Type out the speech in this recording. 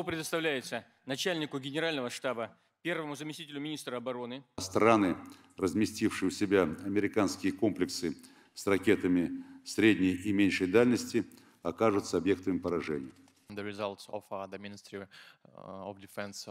Слово предоставляется начальнику Генерального штаба, первому заместителю министра обороны. Страны, разместившие у себя американские комплексы с ракетами средней и меньшей дальности, окажутся объектами поражения. The results of uh, the Ministry uh, of Defense